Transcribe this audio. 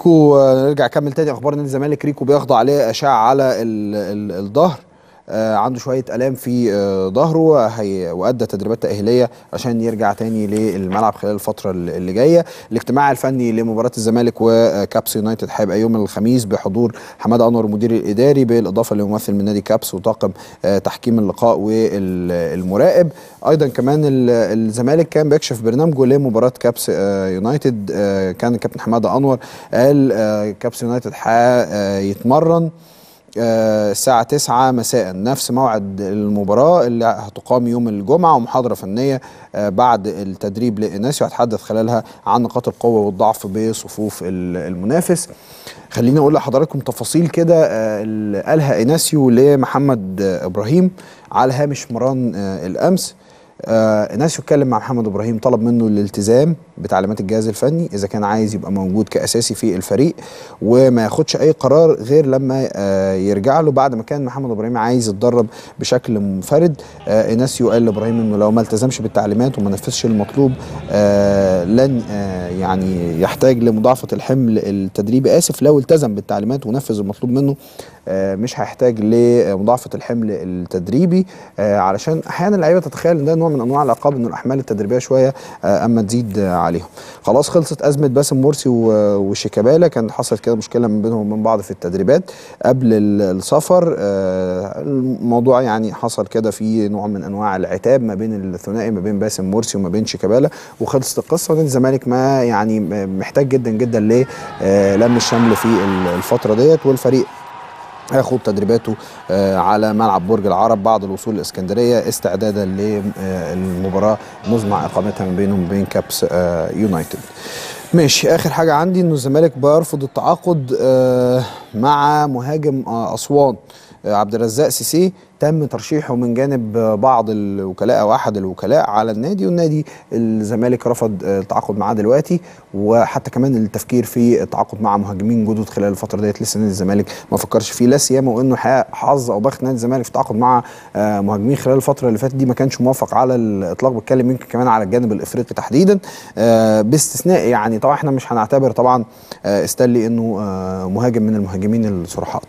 ريكو آه، نرجع كمل تاني اخبار نادي الزمالك ريكو بيخضع عليه اشعه على الظهر آه، عنده شويه الام في آه، ظهره وادى تدريبات تاهيليه عشان يرجع تاني للملعب خلال الفتره اللي جايه الاجتماع الفني لمباراه الزمالك وكابس يونايتد هيبقى يوم الخميس بحضور حماده انور المدير الاداري بالاضافه لممثل من نادي كابس وطاقم آه، تحكيم اللقاء والمراقب ايضا كمان الزمالك كان بيكشف برنامجه لمباراه كابس يونايتد كان الكابتن حماده انور قال كابس يونايتد هيتمرن آه، الساعة 9 مساء نفس موعد المباراة اللي هتقام يوم الجمعة ومحاضرة فنية آه، بعد التدريب لإناسيو وهتحدث خلالها عن نقاط القوة والضعف بصفوف المنافس خليني أقول لحضراتكم تفاصيل كده آه، اللي قالها إناسيو لمحمد إبراهيم على هامش مران الأمس إناسيو اتكلم مع محمد إبراهيم طلب منه الالتزام بتعليمات الجهاز الفني اذا كان عايز يبقى موجود كاساسي في الفريق وما ياخدش اي قرار غير لما آه، يرجع له بعد ما كان محمد ابراهيم عايز يتدرب بشكل منفرد آه، اناسيو قال لابراهيم انه لو ما التزمش بالتعليمات وما نفذش المطلوب آه، لن يعني يحتاج لمضاعفه الحمل التدريبي اسف لو التزم بالتعليمات ونفذ المطلوب منه مش هيحتاج لمضاعفه الحمل التدريبي علشان احيانا اللعيبه تتخيل ان ده نوع من انواع العقاب انه الاحمال التدريبيه شويه اما تزيد عليهم خلاص خلصت ازمه باسم مرسي وشيكابالا كان حصلت كده مشكله من بينهم وبين بعض في التدريبات قبل السفر آه، الموضوع يعني حصل كده في نوع من انواع العتاب ما بين الثنائي ما بين باسم مرسي وما بين شيكابالا وخلصت القصه ونادي الزمالك ما يعني محتاج جدا جدا للم آه، الشمل في الفتره ديت والفريق هياخد تدريباته آه، على ملعب برج العرب بعد الوصول الاسكندريه استعدادا للمباراه مزمع اقامتها ما بينهم بين كابس آه، يونايتد. ماشي اخر حاجه عندي انه الزمالك بيرفض التعاقد آه، مع مهاجم اسوان آه، عبد الرزاق سيسي تم ترشيحه من جانب بعض الوكلاء او احد الوكلاء على النادي والنادي الزمالك رفض آه، التعاقد معاه دلوقتي وحتى كمان التفكير في التعاقد مع مهاجمين جدد خلال الفتره ديت لسه نادي الزمالك ما فكرش فيه لا سيما وانه حظ او بخت نادي الزمالك في التعاقد مع آه، مهاجمين خلال الفتره اللي فاتت دي ما كانش موافق على الاطلاق بتكلم يمكن كمان على الجانب الافريقي تحديدا باستثناء يعني طبعا احنا مش هنعتبر طبعا استلي انه مهاجم من المهاجمين الصرحاء